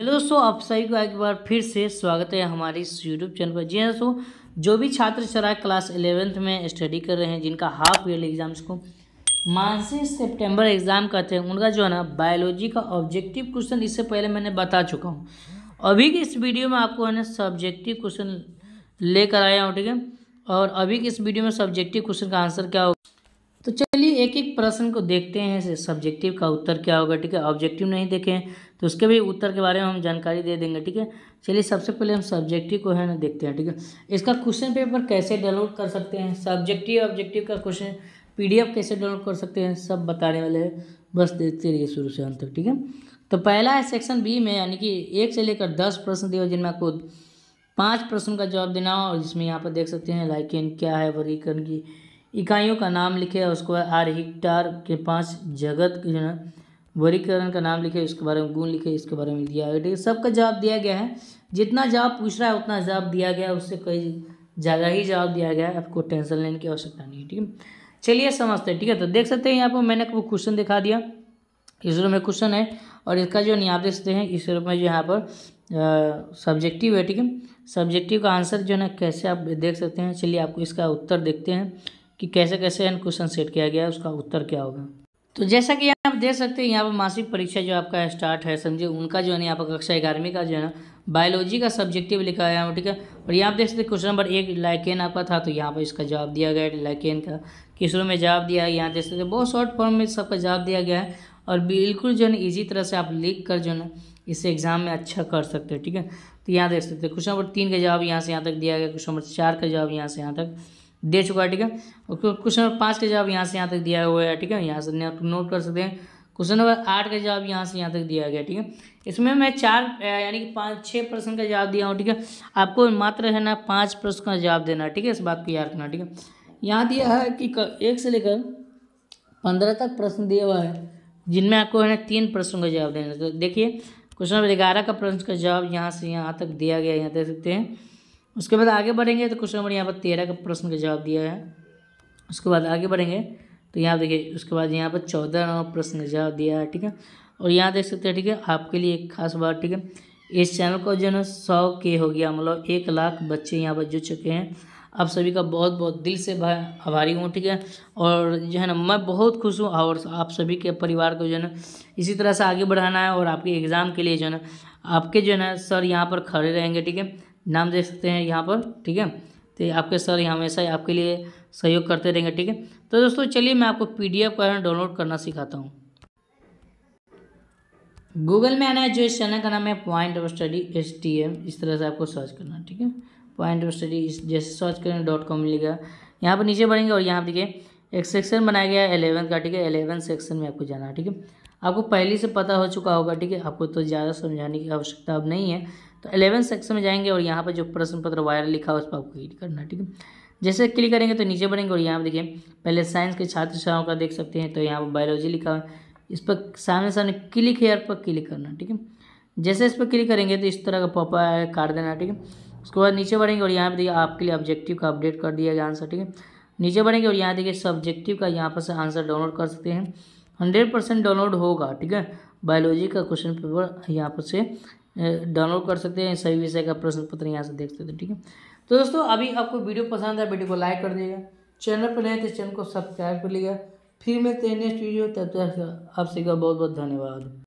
hello दोस्तों आप सभी को एक बार फिर से स्वागत है हमारे इस यूट्यूब चैनल पर जी हाँ दोस्तों जो भी छात्र छात्रा क्लास इलेवेंथ में स्टडी कर रहे हैं जिनका हाफ ईयरली एग्जाम्स को मानसिक सितंबर एग्ज़ाम कहते हैं उनका जो है ना बायोलॉजी का ऑब्जेक्टिव क्वेश्चन इससे पहले मैंने बता चुका हूँ अभी की इस वीडियो में आपको है ना सब्जेक्टिव क्वेश्चन लेकर आया हूँ ठीक है और अभी की इस वीडियो में सब्जेक्टिव क्वेश्चन का आंसर क्या होगा तो चलिए एक एक प्रश्न को देखते हैं सब्जेक्टिव का उत्तर क्या होगा ठीक है ऑब्जेक्टिव नहीं देखें तो उसके भी उत्तर के बारे में हम जानकारी दे देंगे ठीक है चलिए सबसे पहले हम सब्जेक्टिव को है ना देखते हैं ठीक है इसका क्वेश्चन पेपर कैसे डाउनलोड कर सकते हैं सब्जेक्टिव ऑब्जेक्टिव का क्वेश्चन पीडीएफ कैसे डाउनलोड कर सकते हैं सब बताने वाले हैं बस देखते रहिए शुरू से अंत तक ठीक है तो पहला है सेक्शन बी में यानी कि एक से लेकर दस प्रश्न दिए जिनमें आपको पाँच प्रश्न का जवाब देना हो और जिसमें यहाँ पर देख सकते हैं लाइकिन क्या है वर्गीकरण की इकाइयों का नाम लिखे और उसको आर हिक्टार के पाँच जगत जो है वर्गीकरण का नाम लिखे उसके बारे में गुण लिखे इसके बारे में दिया गया सबका जवाब दिया गया है जितना जवाब पूछ रहा है उतना जवाब दिया गया उससे कई ज़्यादा ही जवाब दिया गया है आपको टेंशन लेने की आवश्यकता नहीं है ठीक है चलिए समझते हैं ठीक है तो देख सकते हैं यहाँ पर मैंने आपको क्वेश्चन दिखा दिया इस रूप में क्वेश्चन है और इसका जो आप देख सकते हैं इस रूप में जो यहाँ पर सब्जेक्टिव है ठीक है सब्जेक्टिव का आंसर जो है ना कैसे आप देख सकते हैं चलिए आपको इसका उत्तर देखते हैं कि कैसे कैसे क्वेश्चन सेट किया गया है उसका उत्तर क्या होगा तो जैसा कि आप देख सकते हैं यहाँ पर मासिक परीक्षा जो आपका स्टार्ट है समझे उनका जो है यहाँ पर कक्षा ग्यारहवीं का जो है ना बायोलॉजी का सब्जेक्टिव लिखा है यहाँ ठीक है और यहाँ आप देख सकते क्वेश्चन नंबर एक लाइकेन आपका था तो यहाँ पर इसका जवाब दिया गया है लाइकेन का किसरों में जवाब दिया है यहाँ देख सकते बहुत शॉर्ट फॉर्म में सबका जवाब दिया गया है और बिल्कुल जो है ना ईजी तरह से आप लिख कर जो है ना एग्जाम में अच्छा कर सकते हो ठीक है तो यहाँ देख सकते क्वेश्चन नंबर तीन का जवाब यहाँ से यहाँ तक दिया गया क्वेश्चन नंबर चार का जवाब यहाँ से यहाँ तक दे चुका है ठीक है क्वेश्चन नंबर पाँच का जवाब यहाँ से यहाँ तक दिया हुआ है ठीक है यहाँ से आप नोट कर सकते हैं क्वेश्चन नंबर आठ का जवाब यहाँ से यहाँ तक दिया गया ठीक है इसमें मैं चार यानी कि पाँच छः प्रश्न का जवाब दिया हूँ ठीक है आपको मात्र है ना पाँच प्रश्न का जवाब देना ठीक है इस बात को याद रखना ठीक है यहाँ दिया है कि एक से लेकर पंद्रह तक प्रश्न दिया हुआ है जिनमें आपको है ना तीन प्रश्नों का जवाब देना तो देखिए क्वेश्चन नंबर ग्यारह का प्रश्न का जवाब यहाँ से यहाँ तक दिया गया यहाँ दे सकते हैं उसके बाद आगे बढ़ेंगे तो क्वेश्चन नंबर यहाँ पर तेरह का प्रश्न का जवाब दिया है उसके बाद आगे बढ़ेंगे तो यहाँ देखिए उसके बाद यहाँ पर चौदह नंबर प्रश्न का जवाब दिया है ठीक है और यहाँ देख सकते हैं ठीक है आपके लिए एक खास बात ठीक है इस चैनल को जो है सौ के हो गया मतलब एक लाख बच्चे यहाँ पर जुड़ चुके हैं आप सभी का बहुत बहुत दिल से आभारी हूँ ठीक है और जो है ना मैं बहुत खुश हूँ और आप सभी के परिवार को जो है ना इसी तरह से आगे बढ़ाना है और आपके एग्ज़ाम के लिए जो है ना आपके जो है ना सर यहाँ पर खड़े रहेंगे ठीक है नाम देख सकते हैं यहाँ पर ठीक है तो आपके सर यहाँ हमेशा आपके लिए सहयोग करते रहेंगे ठीक है तो दोस्तों चलिए मैं आपको पी डी का डाउनलोड करना सिखाता हूँ गूगल में आना है जो इस चैनल का नाम है point of study S T M इस तरह से आपको सर्च करना है ठीक है पॉइंट ऑफ स्टडी जैसे सर्च करेंगे डॉट कॉम मिलेगा यहाँ पर नीचे बढ़ेंगे और यहाँ पर देखिए एक सेक्शन बनाया गया है एलेवन का ठीक है एलेवन सेक्शन में आपको जाना है ठीक है आपको पहले से पता हो चुका होगा ठीक है आपको तो ज़्यादा समझाने की आवश्यकता अब नहीं है तो एलेवन सेक्शन में जाएंगे और यहाँ पर जो प्रश्न पत्र वायर लिखा है उस पर आपको क्लिक करना ठीक है जैसे क्लिक करेंगे तो नीचे बढ़ेंगे और यहाँ पर देखिए पहले साइंस के छात्र छात्राओं का देख सकते हैं तो यहाँ पर बायोलॉजी लिखा है इस पर सामने सामने क्लिक हेयर पर क्लिक करना ठीक है जैसे इस पर क्लिक करेंगे तो इस तरह का पॉपा काट देना ठीक है उसके बाद नीचे बढ़ेंगे और यहाँ पर देखिए आपके लिए ऑब्जेक्टिव का अपडेट कर दिया गया आंसर ठीक है नीचे बढ़ेंगे और यहाँ देखिए सब्जेक्टिव का यहाँ पर से आंसर डाउनलोड कर सकते हैं हंड्रेड परसेंट डाउनलोड होगा ठीक है बायोलॉजी का क्वेश्चन पेपर यहाँ पर से डाउनलोड कर सकते हैं सही विषय का प्रश्न पत्र यहाँ से देख सकते हैं ठीक है तो दोस्तों अभी आपको वीडियो पसंद आया वीडियो को लाइक कर दीजिएगा चैनल पर नए तो चैनल को सब्सक्राइब कर लीजिएगा फिर मिलते हैं नेक्स्ट वीडियो तब तक आपसे का बहुत बहुत धन्यवाद